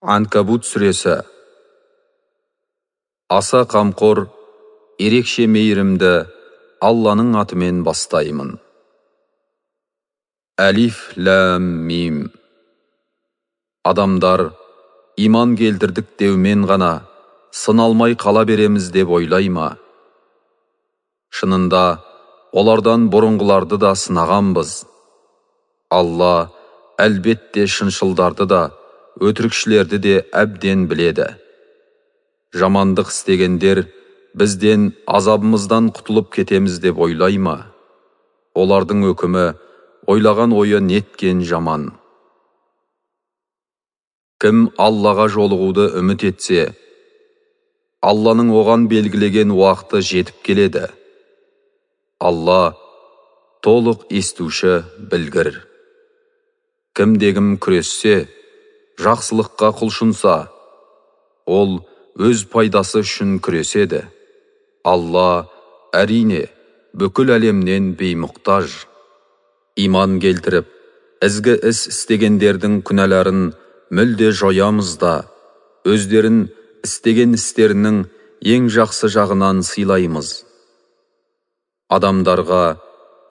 анкабут сүресі аса қамқор ерекше мейірімді алланың атымен бастаймын әлиф ләм мим адамдар иман келтірдік деумен ғана сыналмай қала береміз деп ма шынында олардан бұрынғыларды да сынағанбыз алла әлбетте шыншылдарды да өтірікшілерді де әбден біледі жамандық істегендер бізден азабымыздан құтылып кетеміз деп ойлай ма олардың өкімі ойлаған ойы неткен жаман кім аллаға жолығуды үміт етсе алланың оған белгілеген уақыты жетіп келеді алла толық естуші білгір кімдегім күрессе жақсылыққа құлшынса ол өз пайдасы үшін күреседі алла әрине бүкіл әлемнен беймұқтаж иман келтіріп ізгі іс істегендердің күнәларын мүлде жоямыз да өздерін істеген істерінің ең жақсы жағынан сыйлаймыз адамдарға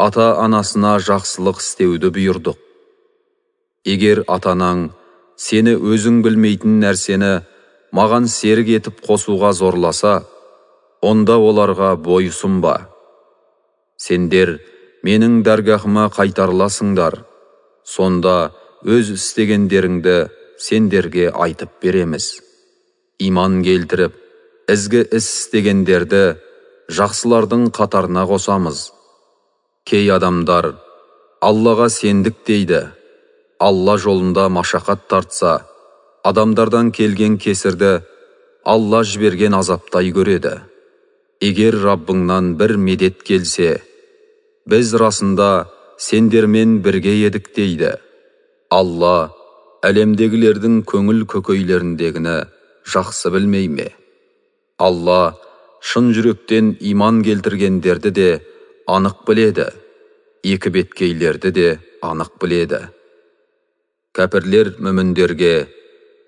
ата анасына жақсылық істеуді бұйырдық егер атанаң сені өзің білмейтін нәрсені маған серік етіп қосуға зорласа онда оларға ба? сендер менің дәргахыма қайтарыласыңдар сонда өз істегендеріңді сендерге айтып береміз иман келтіріп ізгі іс істегендерді жақсылардың қатарына қосамыз кей адамдар аллаға сендік дейді алла жолында машақат тартса адамдардан келген кесірді алла жіберген азаптай көреді егер раббыңнан бір медет келсе біз расында сендермен бірге едік дейді алла әлемдегілердің көңіл көкейлеріндегіні жақсы білмей ме алла шын жүректен иман келтіргендерді де анық біледі екі беткейлерді де анық біледі кәпірлер мүміндерге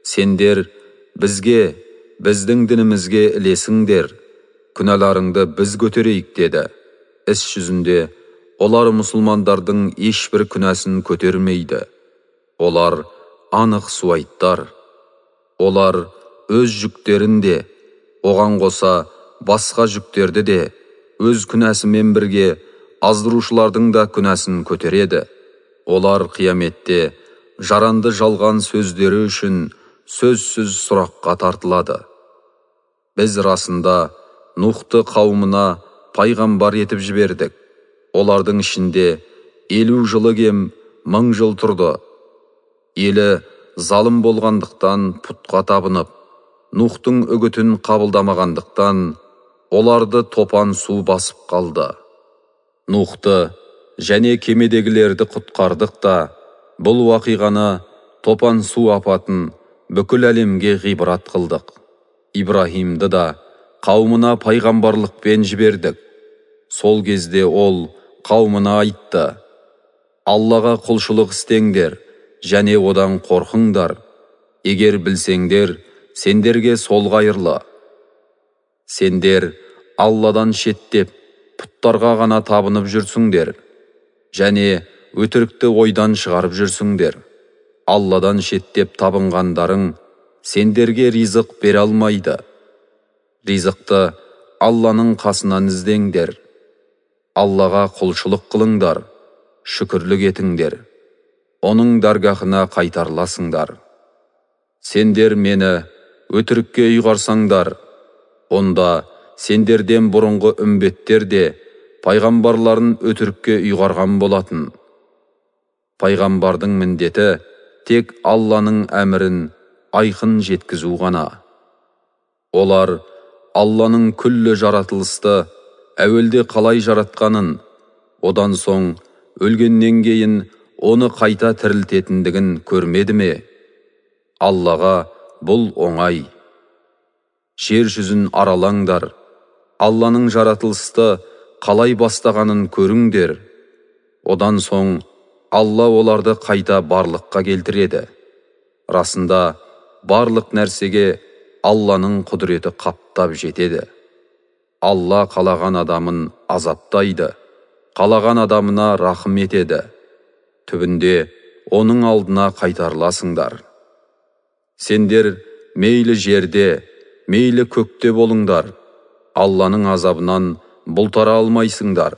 сендер бізге біздің дінімізге ілесіңдер күнәларыңды біз көтерейік деді іс жүзінде олар мұсылмандардың ешбір күнәсін көтермейді олар анық суайттар олар өз жүктерін де оған қоса басқа жүктерді де өз күнәсімен бірге аздырушылардың да күнәсін көтереді олар қияметте жаранды жалған сөздері үшін сөзсіз сұраққа тартылады біз расында нухты қауымына пайғамбар етіп жібердік олардың ішінде елу жылы кем мың жыл тұрды елі залым болғандықтан пұтқа табынып нухтың үгітін қабылдамағандықтан оларды топан су басып қалды нухты және кемедегілерді құтқардық та бұл уақиғаны топан су апатын бүкіл әлемге ғибрат қылдық ибраһимді да қауымына пайғамбарлықпен жібердік сол кезде ол қауымына айтты аллаға құлшылық істеңдер және одан қорқыңдар егер білсеңдер сендерге сол қайырлы сендер алладан шеттеп пұттарға ғана табынып жүрсіңдер және өтірікті ойдан шығарып жүрсіңдер алладан шеттеп табынғандарың сендерге ризық бере алмайды ризықты алланың қасынан іздеңдер аллаға құлшылық қылыңдар шүкірлік етіңдер оның даргахына қайтарыласыңдар сендер мені өтірікке ұйғарсаңдар онда сендерден бұрынғы үмбеттер де пайғамбарларын өтірікке ұйғарған болатын пайғамбардың міндеті тек алланың әмірін айқын жеткізу ғана олар алланың күллі жаратылысты әуелде қалай жаратқанын одан соң өлгеннен кейін оны қайта тірілтетіндігін көрмеді ме аллаға бұл оңай жер жүзін аралаңдар алланың жаратылысты қалай бастағанын көріңдер одан соң алла оларды қайта барлыққа келтіреді расында барлық нәрсеге алланың құдіреті қаптап жетеді алла қалаған адамын азаптайды қалаған адамына рахым етеді түбінде оның алдына қайтарыласыңдар сендер мейлі жерде мейлі көкте болыңдар алланың азабынан бұлтара алмайсыңдар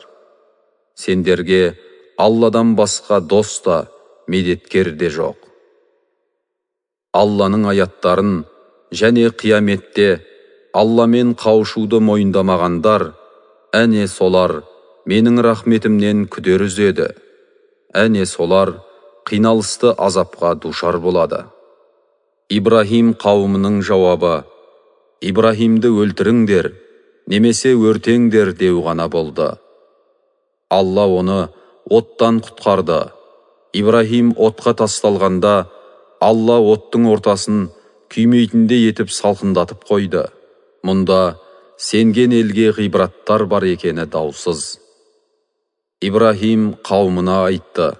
сендерге алладан басқа дос та медеткер де жоқ алланың аяттарын және қияметте алламен қауышуды мойындамағандар әне солар менің рахметімнен күдер үзеді әне солар қиналысты азапқа душар болады ибраһим қауымының жауабы ибраһимді өлтіріңдер немесе өртеңдер деу ғана болды алла оны оттан құтқарды ибраһим отқа тасталғанда алла оттың ортасын күймейтінде етіп салқындатып қойды мұнда сенген елге ғибраттар бар екені даусыз ибраһим қауымына айтты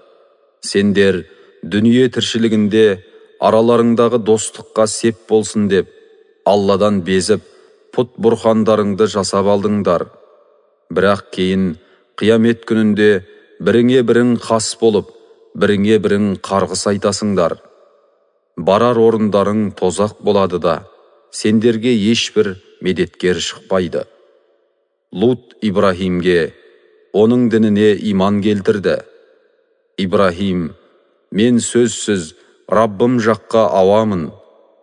сендер дүние тіршілігінде араларыңдағы достыққа сеп болсын деп алладан безіп пұт бұрхандарыңды жасап алдыңдар бірақ кейін қиямет күнінде біріңе бірің қас болып біріңе бірің қарғыс айтасыңдар барар орындарың тозақ болады да сендерге ешбір медеткер шықпайды лут ибраһимге оның дініне иман келтірді ибраһим мен сөзсіз раббым жаққа ауамын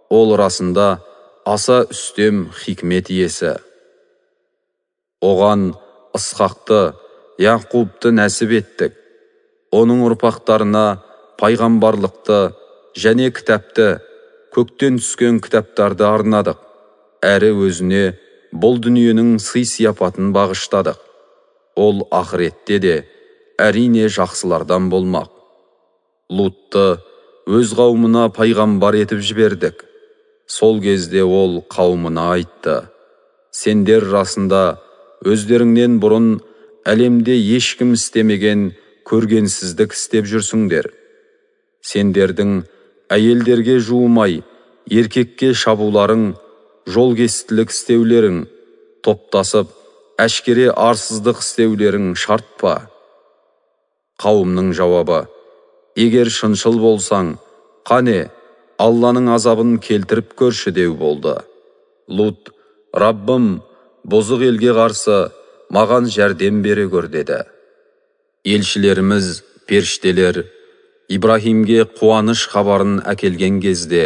ол расында аса үстем хикмет иесі оған ысқақты яқубты нәсіп еттік оның ұрпақтарына пайғамбарлықты және кітапты көктен түскен кітаптарды арнадық әрі өзіне бұл дүниенің сый сияпатын бағыштадық ол ақыретте де әрине жақсылардан болмақ лутты өз қауымына пайғамбар етіп жібердік сол кезде ол қауымына айтты сендер расында өздеріңнен бұрын әлемде ешкім істемеген көргенсіздік істеп жүрсіңдер сендердің әйелдерге жуымай еркекке шабуларың кестілік істеулерің топтасып әшкере арсыздық істеулерің шарт па қауымның жауабы егер шыншыл болсаң қане алланың азабын келтіріп көрші деу болды лут раббым бұзық елге қарсы маған жәрдем бере көр деді елшілеріміз періштелер ибраһимге қуаныш хабарын әкелген кезде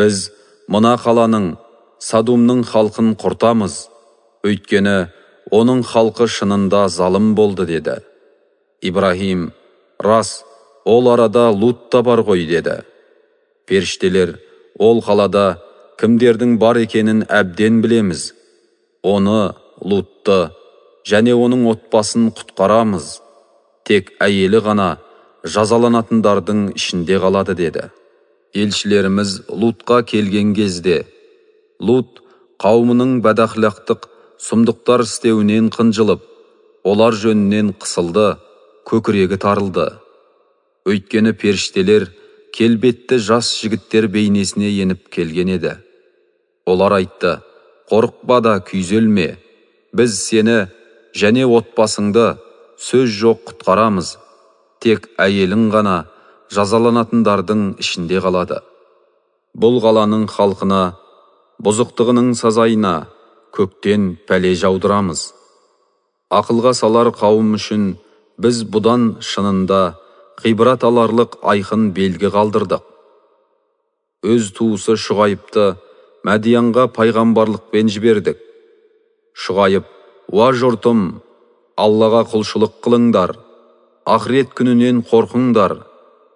біз мына қаланың садумның халқын құртамыз өйткені оның халқы шынында залым болды деді ибраһим рас ол арада лут та бар ғой деді періштелер ол қалада кімдердің бар екенін әбден білеміз оны лутты және оның отбасын құтқарамыз тек әйелі ғана жазаланатындардың ішінде қалады деді елшілеріміз лутқа келген кезде лут қауымының бәдәхләқтық сұмдықтар істеуінен қынжылып олар жөнінен қысылды көкірегі тарылды өйткені періштелер келбетті жас жігіттер бейнесіне еніп келген еді олар айтты қорықпа да күйзелме біз сені және отбасыңды сөз жоқ құтқарамыз тек әйелің ғана жазаланатындардың ішінде қалады бұл қаланың халқына бұзықтығының сазайына көктен пәле жаудырамыз ақылға салар қауым үшін біз бұдан шынында ғибрат аларлық айқын белгі қалдырдық өз туысы шұғайыпты мәдиянға пайғамбарлықпен жібердік шұғайып уа жұртым аллаға құлшылық қылыңдар ақырет күнінен қорқыңдар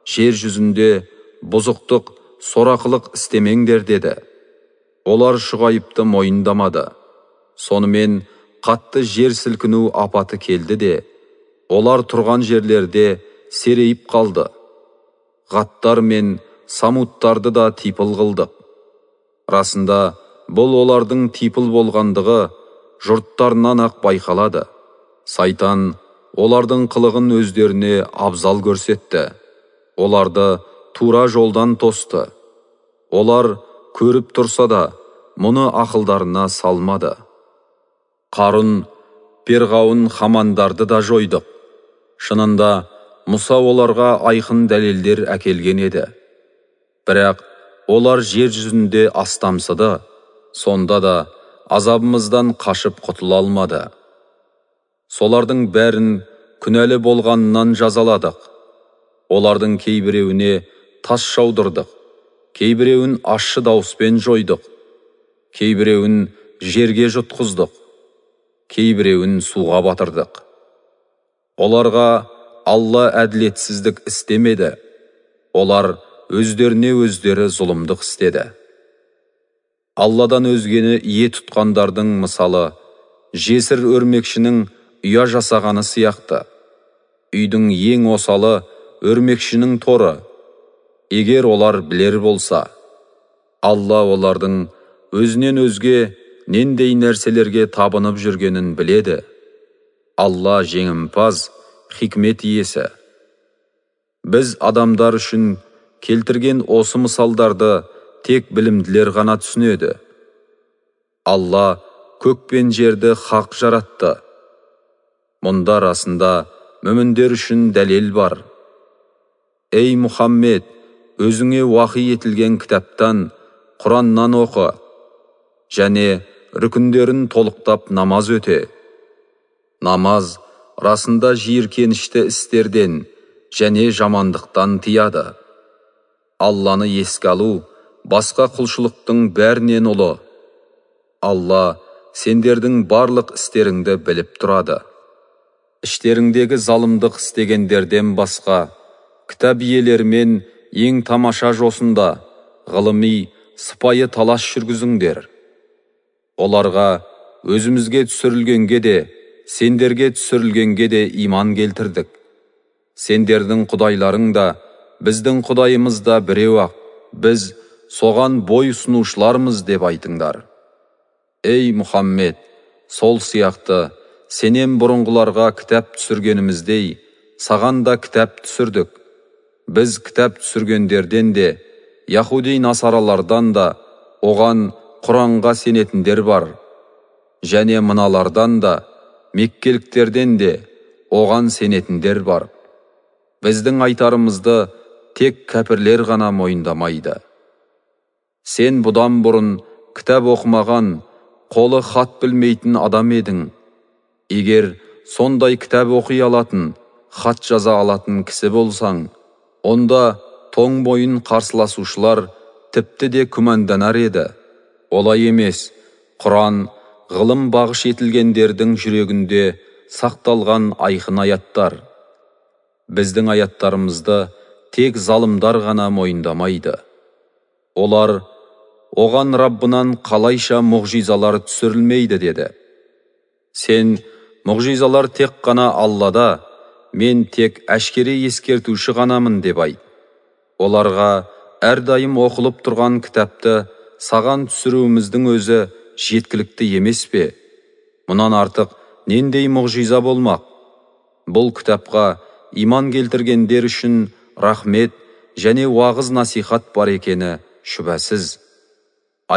жер жүзінде бұзықтық сорақылық істемеңдер деді олар шығайыпты мойындамады сонымен қатты жер сілкіну апаты келді де олар тұрған жерлерде серейіп қалды Қаттар мен самуттарды да типыл қылдық расында бұл олардың типыл болғандығы жұрттарынан ақ байқалады сайтан олардың қылығын өздеріне абзал көрсетті оларды тура жолдан тосты олар көріп тұрса да мұны ақылдарына салмады қарын перғауын хамандарды да жойдық шынында мұса оларға айқын дәлелдер әкелген еді бірақ олар жер жүзінде астамсыды сонда да азабымыздан қашып құтыла алмады солардың бәрін күнәлі болғанынан жазаладық олардың кейбіреуіне тас шаудырдық, кейбіреуін ащы дауыспен жойдық кейбіреуін жерге жұтқыздық кейбіреуін суға батырдық оларға алла әділетсіздік істемеді олар өздеріне өздері зұлымдық істеді алладан өзгені ие тұтқандардың мысалы жесір өрмекшінің ұя жасағаны сияқты үйдің ең осалы өрмекшінің торы егер олар білер болса алла олардың өзінен өзге нендей нәрселерге табынып жүргенін біледі алла жеңімпаз хикмет иесі біз адамдар үшін келтірген осы мысалдарды тек білімділер ғана түсінеді алла көк пен жерді хақ жаратты мұнда расында мүміндер үшін дәлел бар Эй, мұхаммед өзіңе уақи етілген кітаптан құраннан оқы және рүкіндерін толықтап намаз өте намаз расында жиіркенішті істерден және жамандықтан тияды. алланы еске алу басқа құлшылықтың бәрінен ұлы алла сендердің барлық істеріңді біліп тұрады іштеріңдегі залымдық істегендерден басқа кітап иелерімен ең тамаша жосында ғылыми сыпайы талас жүргізіңдер оларға өзімізге түсірілгенге де сендерге түсірілгенге де иман келтірдік сендердің құдайларың да біздің құдайымыз да біреу ақ біз соған бой ұсынушылармыз деп айтыңдар ей мұхаммед сол сияқты сенен бұрынғыларға кітап түсіргеніміздей саған да кітап түсірдік біз кітап түсіргендерден де яхуди насаралардан да оған құранға сенетіндер бар және мыналардан да меккеліктерден де оған сенетіндер бар біздің айтарымызды тек кәпірлер ғана мойындамайды сен бұдан бұрын кітап оқымаған қолы хат білмейтін адам едің егер сондай кітап оқи алатын хат жаза алатын кісі болсаң онда тоң бойын қарсыласушылар тіпті де күмәнданар еді олай емес құран ғылым бағыш етілгендердің жүрегінде сақталған айқын аяттар біздің аяттарымызды тек залымдар ғана мойындамайды олар оған раббынан қалайша мұғжизалар түсірілмейді деді сен мұғжизалар тек қана аллада мен тек әшкере ескертуші ғанамын деп айт оларға әрдайым оқылып тұрған кітапты саған түсіруіміздің өзі жеткілікті емес пе мұнан артық нендей мұғжиза болмақ бұл кітапқа иман келтіргендер үшін рахмет және уағыз насихат бар екені шүбәсіз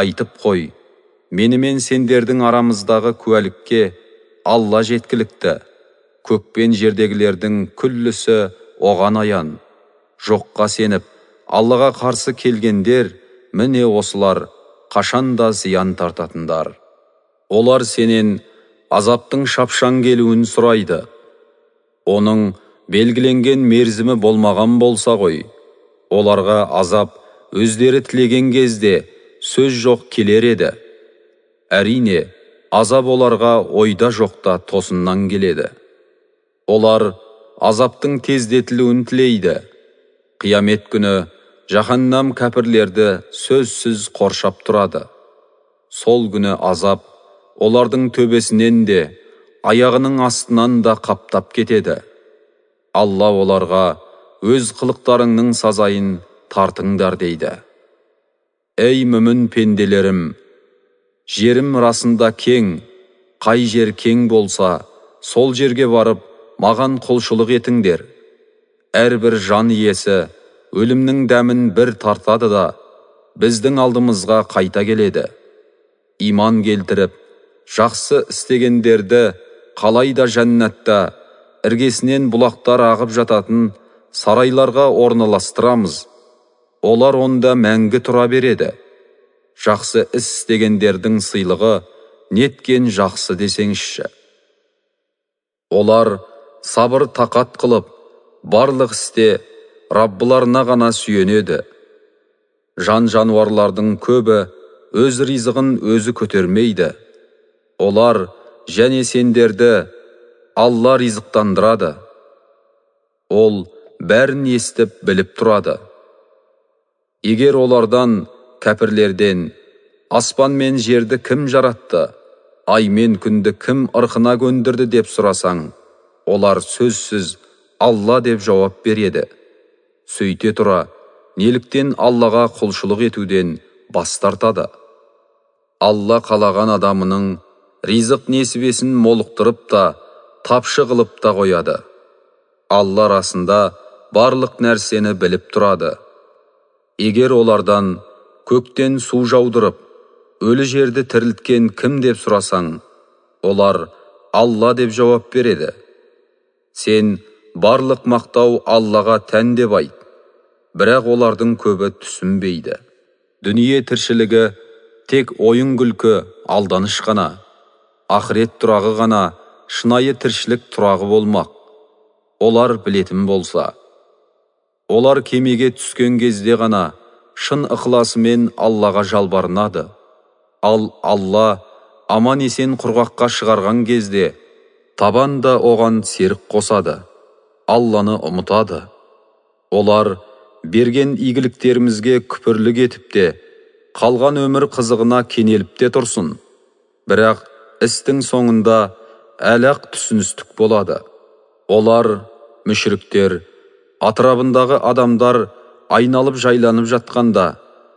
айтып қой мені мен сендердің арамыздағы куәлікке алла жеткілікті көк жердегілердің күллісі оған аян жоққа сеніп аллаға қарсы келгендер міне осылар қашанда зиян тартатындар олар сенен азаптың шапшаң келуін сұрайды оның белгіленген мерзімі болмаған болса ғой оларға азап өздері тілеген кезде сөз жоқ келер еді әрине азап оларға ойда жоқта тосыннан келеді олар азаптың тездетілуін тілейді қиямет күні жаһаннам кәпірлерді сөзсіз қоршап тұрады сол күні азап олардың төбесінен де аяғының астынан да қаптап кетеді алла оларға өз қылықтарыңның сазайын тартыңдар дейді әй мүмін пенделерім жерім расында кең қай жер кең болса сол жерге барып маған құлшылық етіңдер әрбір жан иесі өлімнің дәмін бір тартады да біздің алдымызға қайта келеді иман келтіріп жақсы істегендерді қалайда жәннатта іргесінен бұлақтар ағып жататын сарайларға орналастырамыз олар онда мәңгі тұра береді жақсы іс істегендердің сыйлығы неткен жақсы десеңізші олар сабыр тақат қылып барлық істе раббыларына ғана сүйенеді жан жануарлардың көбі өз ризығын өзі көтермейді олар және сендерді алла ризықтандырады ол бәрін естіп біліп тұрады егер олардан кәпірлерден аспан мен жерді кім жаратты ай мен күнді кім ырқына көндірді деп сұрасаң олар сөзсіз алла деп жауап береді сөйте тұра неліктен аллаға құлшылық етуден бас тартады алла қалаған адамының ризық несібесін молықтырып та тапшы қылып та қояды алла расында барлық нәрсені біліп тұрады егер олардан көктен су жаудырып өлі жерді тірілткен кім деп сұрасаң олар алла деп жауап береді сен барлық мақтау аллаға тән деп айт бірақ олардың көбі түсінбейді дүние тіршілігі тек ойын күлкі алданыш қана ақырет тұрағы ғана шынайы тіршілік тұрағы болмақ олар білетін болса олар кемеге түскен кезде ғана шын ықыласымен аллаға жалбарынады ал алла аман есен құрғаққа шығарған кезде табан да оған серік қосады алланы ұмытады олар берген игіліктерімізге күпірлік етіп те қалған өмір қызығына кенеліп те тұрсын бірақ істің соңында әлі ақ түсіністік болады олар мүшіріктер атырабындағы адамдар айналып жайланып жатқанда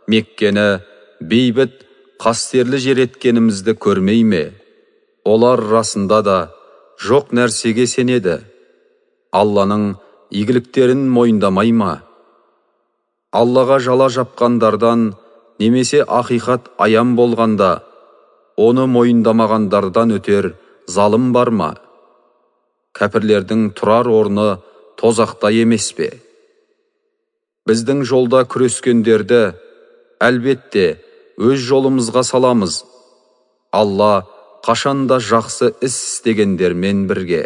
меккені бейбіт қастерлі жер еткенімізді көрмей ме олар расында да жоқ нәрсеге сенеді алланың игіліктерін мойындамай ма аллаға жала жапқандардан немесе ақиқат аян болғанда оны мойындамағандардан өтер залым бар ма кәпірлердің тұрар орны тозақта емес пе біздің жолда күрескендерді әлбетте өз жолымызға саламыз алла қашанда жақсы іс істегендермен бірге